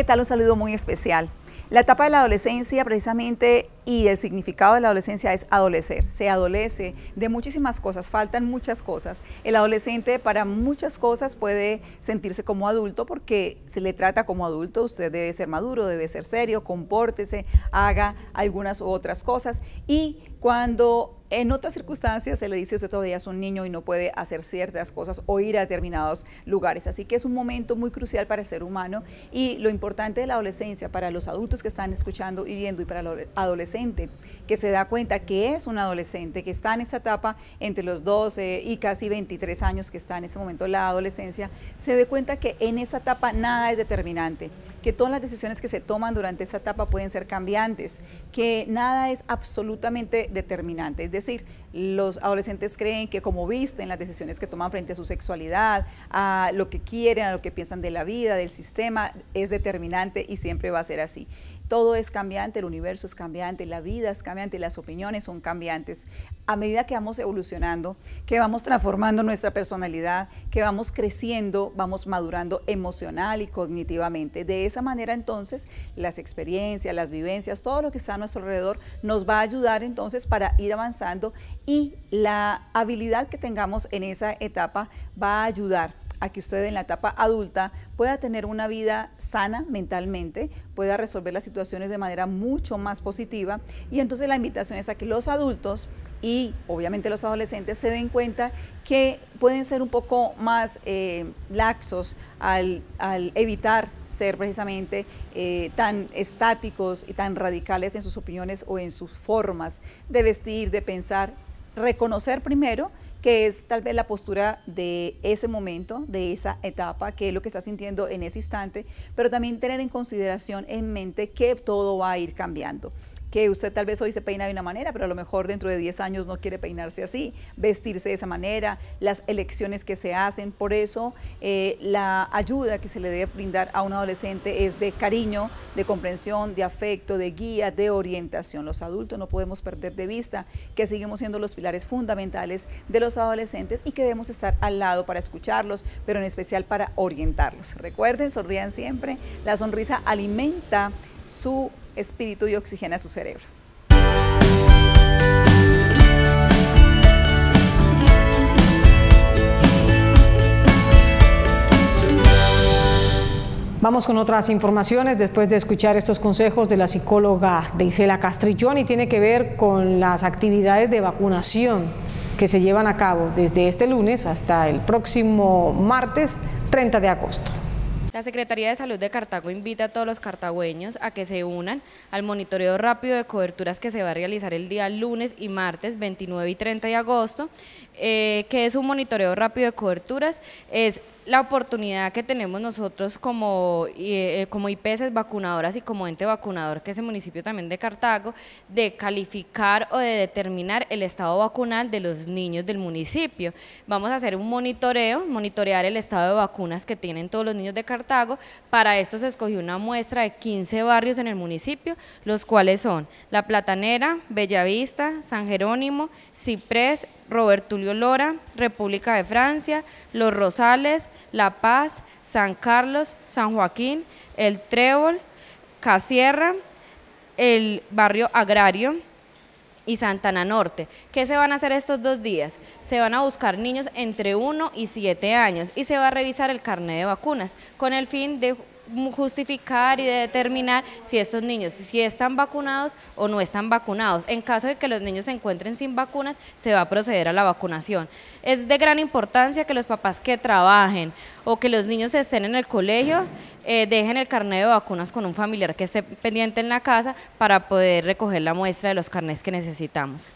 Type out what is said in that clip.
¿qué tal? Un saludo muy especial. La etapa de la adolescencia precisamente y el significado de la adolescencia es adolecer. Se adolece de muchísimas cosas, faltan muchas cosas. El adolescente para muchas cosas puede sentirse como adulto porque se le trata como adulto, usted debe ser maduro, debe ser serio, compórtese, haga algunas u otras cosas. Y cuando en otras circunstancias se le dice usted todavía es un niño y no puede hacer ciertas cosas o ir a determinados lugares. Así que es un momento muy crucial para el ser humano y lo importante de la adolescencia para los adultos que están escuchando y viendo y para el adolescente que se da cuenta que es un adolescente, que está en esa etapa entre los 12 y casi 23 años que está en ese momento la adolescencia, se dé cuenta que en esa etapa nada es determinante, que todas las decisiones que se toman durante esa etapa pueden ser cambiantes, que nada es absolutamente determinante decir, los adolescentes creen que como visten, las decisiones que toman frente a su sexualidad, a lo que quieren, a lo que piensan de la vida, del sistema, es determinante y siempre va a ser así. Todo es cambiante, el universo es cambiante, la vida es cambiante, las opiniones son cambiantes. A medida que vamos evolucionando, que vamos transformando nuestra personalidad, que vamos creciendo, vamos madurando emocional y cognitivamente. De esa manera entonces las experiencias, las vivencias, todo lo que está a nuestro alrededor nos va a ayudar entonces para ir avanzando y la habilidad que tengamos en esa etapa va a ayudar a que usted en la etapa adulta pueda tener una vida sana mentalmente, pueda resolver las situaciones de manera mucho más positiva. Y entonces la invitación es a que los adultos y obviamente los adolescentes se den cuenta que pueden ser un poco más eh, laxos al, evitar ser precisamente eh, tan estáticos y tan radicales en sus opiniones o en sus formas de vestir, de pensar, reconocer primero que es tal vez la postura de ese momento, de esa etapa, qué es lo que está sintiendo en ese instante, pero también tener en consideración en mente que todo va a ir cambiando que usted tal vez hoy se peina de una manera, pero a lo mejor dentro de 10 años no quiere peinarse así, vestirse de esa manera, las elecciones que se hacen. Por eso eh, la ayuda que se le debe brindar a un adolescente es de cariño, de comprensión, de afecto, de guía, de orientación. Los adultos no podemos perder de vista que seguimos siendo los pilares fundamentales de los adolescentes y que debemos estar al lado para escucharlos, pero en especial para orientarlos. Recuerden, sonrían siempre. La sonrisa alimenta su espíritu y oxigena su cerebro. Vamos con otras informaciones después de escuchar estos consejos de la psicóloga Deisela Castrillón y tiene que ver con las actividades de vacunación que se llevan a cabo desde este lunes hasta el próximo martes 30 de agosto. La Secretaría de Salud de Cartago invita a todos los cartagüeños a que se unan al monitoreo rápido de coberturas que se va a realizar el día lunes y martes 29 y 30 de agosto, eh, que es un monitoreo rápido de coberturas, es la oportunidad que tenemos nosotros como, eh, como vacunadoras y como ente vacunador, que es el municipio también de Cartago, de calificar o de determinar el estado vacunal de los niños del municipio. Vamos a hacer un monitoreo, monitorear el estado de vacunas que tienen todos los niños de Cartago. Para esto se escogió una muestra de 15 barrios en el municipio, los cuales son La Platanera, Bellavista, San Jerónimo, Ciprés, Robert Tulio Lora, República de Francia, Los Rosales, La Paz, San Carlos, San Joaquín, El Trébol, Casierra, el barrio agrario, y Santana Norte. ¿Qué se van a hacer estos dos días? Se van a buscar niños entre 1 y 7 años y se va a revisar el carnet de vacunas con el fin de justificar y determinar si estos niños, si están vacunados o no están vacunados. En caso de que los niños se encuentren sin vacunas, se va a proceder a la vacunación. Es de gran importancia que los papás que trabajen o que los niños estén en el colegio, eh, dejen el carnet de vacunas con un familiar que esté pendiente en la casa para poder recoger la muestra de los carnets que necesitamos.